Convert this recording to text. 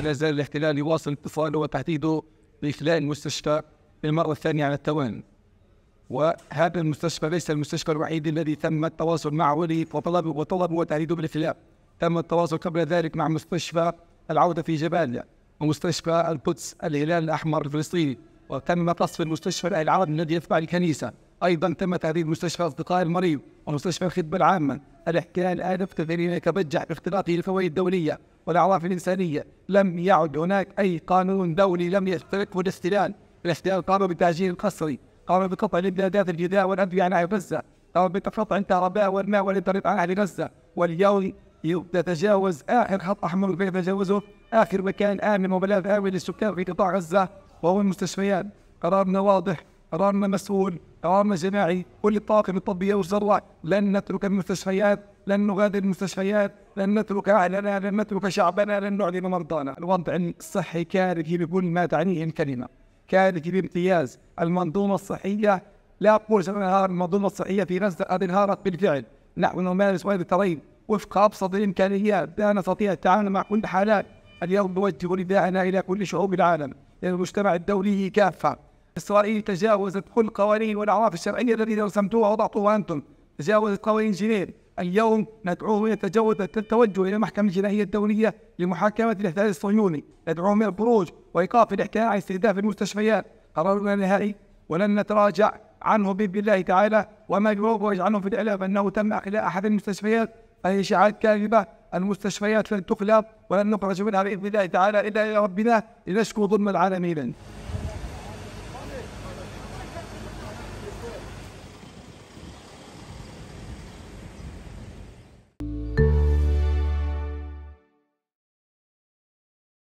لا يزال الاحتلال يواصل اتصاله وتهديده بإخلاء المستشفى للمرة الثانية على التوالي وهذا المستشفى ليس المستشفى الوحيد الذي تم التواصل معه وطلب وطلب وتهديده بالإخلاء تم التواصل قبل ذلك مع مستشفى العودة في جباليا ومستشفى القدس الهلال الأحمر الفلسطيني وتم قصف المستشفى العربي الذي يتبع الكنيسة أيضا تم تهديد مستشفى أصدقاء المريض ومستشفى الخدمة العامة الاحتلال الآن في إلى كبجح باختراقه الفوائد الدولية والأعراف الإنسانية لم يعد هناك أي قانون دولي لم يشتركه الاحتلال الاحتلال قام بالتاجيل القسري قام بقطع الإمدادات الغذاء والأدوية عن أهل غزة قام بقطع الكهرباء والماء والإنترنت عن أهل غزة واليوم تتجاوز آخر خط أحمر يتجاوزه آخر مكان آمن وملاذ آمن للسكان في قطاع غزة وهو المستشفيات قرارنا واضح رامنا مسؤول رامنا جماعي كل الطاقم الطبي والزراع لن نترك المستشفيات لن نغادر المستشفيات لن نترك أهلنا لن نترك شعبنا لن نعلن مرضانا الوضع الصحي كارثي بكل ما تعنيه الكلمة كارثي بامتياز المنظومة الصحية لا أقول المنظومة الصحية في غزة قد انهارت بالفعل نحن نمارس هذا الترين وفق أبسط الإمكانيات لا نستطيع التعامل مع كل حالات اليوم نوجه نداءنا إلى كل شعوب العالم إلى المجتمع الدولي كافة إسرائيل تجاوزت كل قوانين والأعراف الشرعية التي رسمتوها وضعتوها أنتم تجاوزت قوانين جنيف اليوم ندعوهم إلى التوجه إلى المحكمة الجنائية الدولية لمحاكمة الاحتلال الصهيوني ندعوهم إلى الخروج وإيقاف الاحتلال عن استهداف المستشفيات قرارنا نهائي ولن نتراجع عنه بإذن الله تعالى وما يروج عنه في الإعلام أنه تم إخلاء أحد المستشفيات فهي إشاعات كاذبة المستشفيات لن تخلى ولن نخرج منها بإذن الله تعالى إلا إلى ربنا لنشكو ظلم العالمين